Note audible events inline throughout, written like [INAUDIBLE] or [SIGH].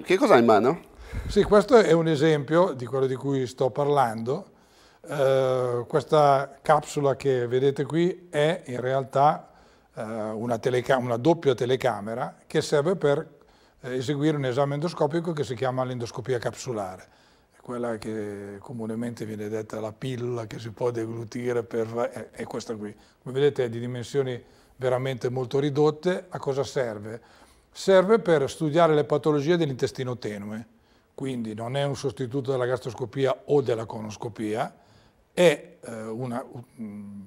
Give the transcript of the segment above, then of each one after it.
Che cosa ha in mano? Sì, questo è un esempio di quello di cui sto parlando. Eh, questa capsula che vedete qui è in realtà eh, una, una, doppia telecamera che serve per eh, eseguire un esame endoscopico che si chiama l'endoscopia capsulare, quella che comunemente viene detta la pillola che si può deglutire per, è questa qui. Come vedete è di dimensioni veramente molto ridotte. A cosa serve? serve per studiare le patologie dell'intestino tenue, quindi non è un sostituto della gastroscopia o della conoscopia, è eh, una, un mm,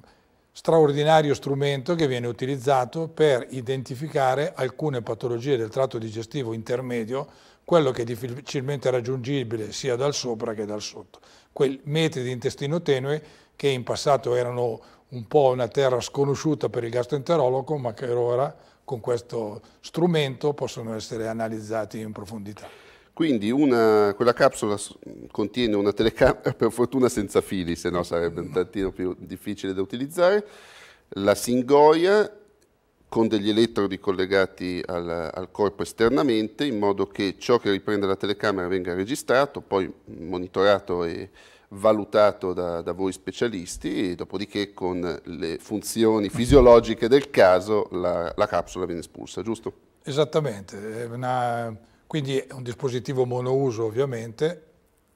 straordinario strumento che viene utilizzato per identificare alcune patologie del tratto digestivo intermedio, quello che è difficilmente raggiungibile sia dal sopra che dal sotto. Quei metri di intestino tenue che in passato erano un po' una terra sconosciuta per il gastroenterologo, ma che ora con questo strumento possono essere analizzati in profondità. Quindi una, quella capsula contiene una telecamera, [LAUGHS] per fortuna senza fili, se no sarebbe un tantino più difficile da utilizzare, la singoia con degli elettrodi collegati al, al, corpo esternamente in modo che ciò che riprende la telecamera venga registrato, poi monitorato e, valutato da, da, voi specialisti, dopodiché con le funzioni fisiologiche del caso la, la capsula viene espulsa, giusto? Esattamente, una, quindi è un dispositivo monouso ovviamente,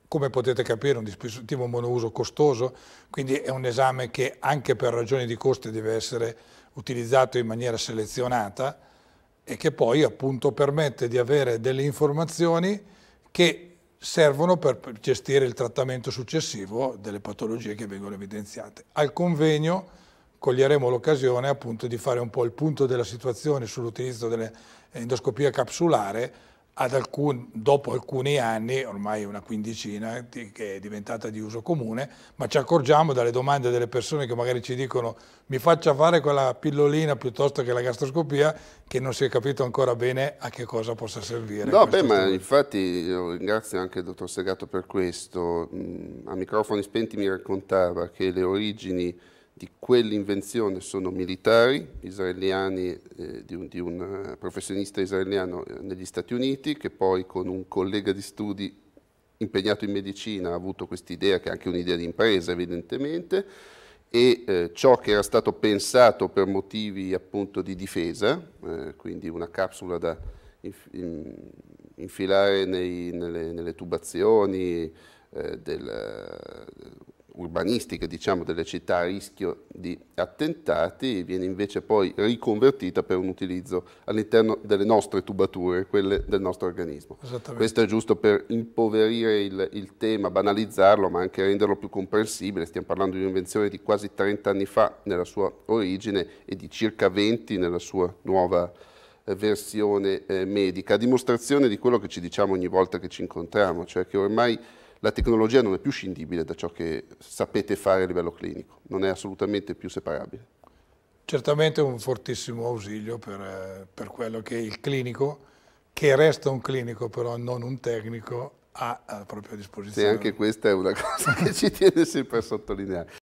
come potete capire è un dispositivo monouso costoso, quindi è un esame che anche per ragioni di costi deve essere utilizzato in maniera selezionata e che poi appunto permette di avere delle informazioni che servono per gestire il trattamento successivo delle patologie che vengono evidenziate. Al convegno coglieremo l'occasione appunto di fare un po' il punto della situazione sull'utilizzo dell'endoscopia eh, capsulare alcun, dopo alcuni anni, ormai una quindicina, che è diventata di uso comune, ma ci accorgiamo dalle domande delle persone che magari ci dicono mi faccia fare quella pillolina piuttosto che la gastroscopia, che non si è capito ancora bene a che cosa possa servire. No, beh, ma infatti ringrazio anche il dottor Segato per questo. Mm, a microfoni spenti mi raccontava che le origini di quell'invenzione sono militari israeliani, eh, di, un, di, un, eh, professionista israeliano eh, negli Stati Uniti che poi con un collega di studi impegnato in medicina ha avuto quest'idea che è anche un'idea di impresa evidentemente e eh, ciò che era stato pensato per motivi appunto di difesa, eh, quindi una capsula da infilare nei, nelle, nelle, tubazioni eh, del, urbanistiche diciamo, delle città a rischio di attentati viene invece poi riconvertita per un utilizzo all'interno delle nostre tubature, quelle del nostro organismo. Questo è giusto per impoverire il, il tema, banalizzarlo ma anche renderlo più comprensibile, stiamo parlando di un'invenzione di quasi 30 anni fa nella sua origine e di circa 20 nella sua nuova eh, versione eh, medica, a dimostrazione di quello che ci diciamo ogni volta che ci incontriamo, cioè che ormai la tecnologia non è più scindibile da ciò che sapete fare a livello clinico, non è assolutamente più separabile. Certamente un fortissimo ausilio per, eh, per quello che il clinico, che resta un clinico però non un tecnico, ha a propria disposizione. Sì, anche questa è una [LAUGHS] cosa che ci tiene sempre a sottolineare.